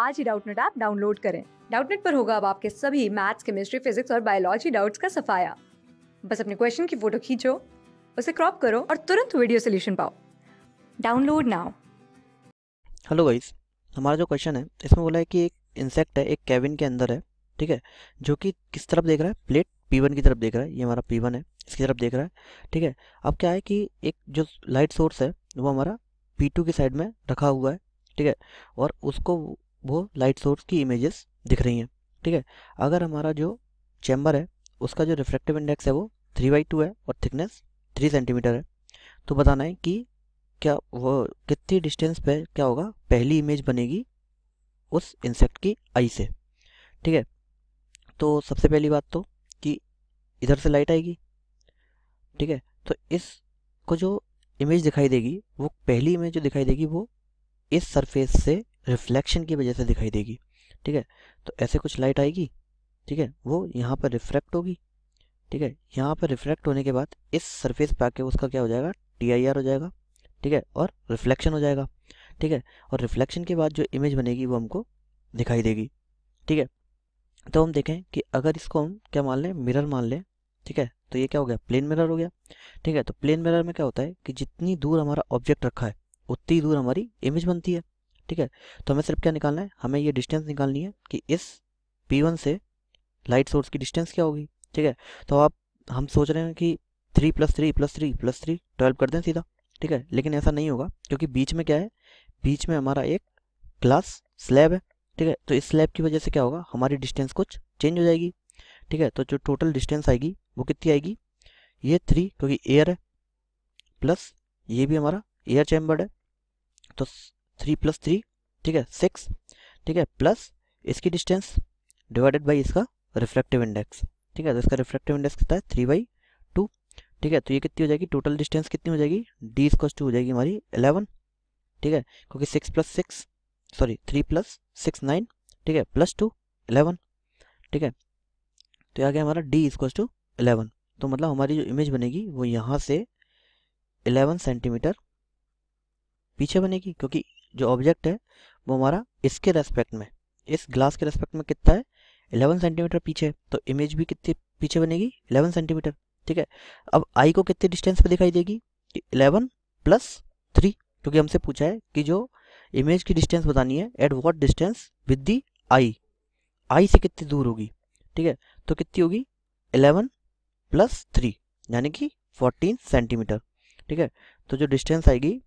आज ही Doubtnut app download करें डाउटनेट पर होगा अब आपके सभी मैथ्स केमिस्ट्री फिजिक्स और बायोलॉजी डाउट्स का सफाया बस अपने क्वेश्चन की फोटो खींचो उसे क्रॉप करो और तुरंत वीडियो सोल्यूशन पाओ डाउनलोड नाउ हेलो गाइस हमारा जो क्वेश्चन है इसमें बोला है कि एक इंसेक्ट है एक केबिन के अंदर है ठीक है जो कि किस तरफ देख रहा है प्लेट P1 की तरफ देख रहा है ये हमारा P1 है इसकी तरफ देख रहा है ठीक है अब क्या है कि एक जो लाइट सोर्स है वो हमारा P2 की साइड में रखा हुआ है ठीक है और उसको वो लाइट सोर्स की इमेजेस दिख रही हैं ठीक है अगर हमारा जो चैम्बर है उसका जो रिफ्लेक्टिव इंडेक्स है वो थ्री बाई टू है और थिकनेस थ्री सेंटीमीटर है तो बताना है कि क्या वो कितनी डिस्टेंस पे क्या होगा पहली इमेज बनेगी उस इंसेक्ट की आई से ठीक है तो सबसे पहली बात तो कि इधर से लाइट आएगी ठीक है तो इस को जो इमेज दिखाई देगी वो पहली इमेज जो दिखाई देगी वो इस सरफेस से रिफ्लेक्शन की वजह से दिखाई देगी ठीक है तो ऐसे कुछ लाइट आएगी ठीक है वो यहाँ पर रिफ्रैक्ट होगी ठीक है यहाँ पर रिफ्रैक्ट होने के बाद इस सरफेस पे आके उसका क्या हो जाएगा टी आई आर हो जाएगा ठीक है और रिफ्लेक्शन हो जाएगा ठीक है और रिफ्लेक्शन के बाद जो इमेज बनेगी वो हमको दिखाई देगी ठीक है तो हम देखें कि अगर इसको हम क्या मान लें मिरर मान लें ठीक है तो ये क्या हो गया प्लेन मिरर हो गया ठीक है तो प्लेन मिरर में क्या होता है कि जितनी दूर हमारा ऑब्जेक्ट रखा है उतनी दूर हमारी इमेज बनती है ठीक है तो हमें सिर्फ क्या निकालना है हमें ये डिस्टेंस निकालनी है कि इस पी वन से लाइट सोर्स की डिस्टेंस क्या होगी ठीक है तो आप हम सोच रहे हैं कि three plus three plus three plus three twelve कर दें सीधा ठीक है लेकिन ऐसा नहीं होगा क्योंकि बीच में क्या है बीच में हमारा एक ग्लास स्लैब है ठीक है तो इस स्लैब की वजह से क्या होगा हमारी डिस्टेंस कुछ चेंज हो जाएगी ठीक है तो जो टोटल डिस्टेंस आएगी वो कितनी आएगी ये थ्री क्योंकि एयर है प्लस ये भी हमारा एयर चैम्बर्ड है तो थ्री प्लस थ्री ठीक है सिक्स ठीक है प्लस इसकी डिस्टेंस डिवाइडेड बाई इसका रिफ्लेक्टिव इंडेक्स ठीक है तो इसका रिफ्लेक्टिव इंडेक्स कितना है थ्री बाई टू ठीक है तो ये कितनी हो जाएगी टोटल डिस्टेंस कितनी हो जाएगी डी इक्वस टू हो जाएगी हमारी एलेवन ठीक है क्योंकि six plus six sorry three plus six nine ठीक है प्लस टू एलेवन ठीक है तो आ गया हमारा डी इक्वस टू एलेवन तो मतलब हमारी जो इमेज बनेगी वो यहाँ से एलेवन सेंटीमीटर पीछे बनेगी क्योंकि जो ऑब्जेक्ट है वो हमारा इसके रेस्पेक्ट में इस ग्लास के रेस्पेक्ट में कितना है इलेवन सेंटीमीटर पीछे तो इमेज भी कितनी पीछे बनेगी इलेवन सेंटीमीटर ठीक है अब आई को कितने डिस्टेंस पर दिखाई देगी कि इलेवन प्लस थ्री क्योंकि हमसे पूछा है कि जो इमेज की डिस्टेंस बतानी है at what distance with the I I से कितनी दूर होगी ठीक है तो कितनी होगी इलेवन प्लस थ्री यानी कि फोर्टीन सेंटीमीटर ठीक है तो जो डिस्टेंस आएगी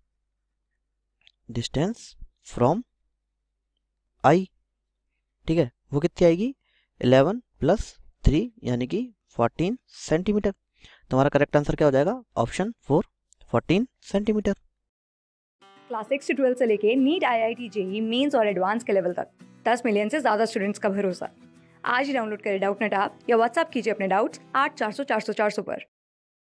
डिस्टेंस फ्रॉम आई ठीक है वो कितनी आएगी 11 प्लस थ्री यानी कि 14 सेंटीमीटर तुम्हारा करेक्ट आंसर क्या हो जाएगा option four 14 centimetre class six से ट्वेल्थ से लेके NEET I I T JEE mains और एडवांस के लेवल तक दस मिलियन से ज़्यादा स्टूडेंट्स का भरोसा आज ही डाउनलोड करें डाउट नेट आप या व्हाट्सअप कीजिए अपने डाउट्स आठ चार सौ चार सौ चार सौ पर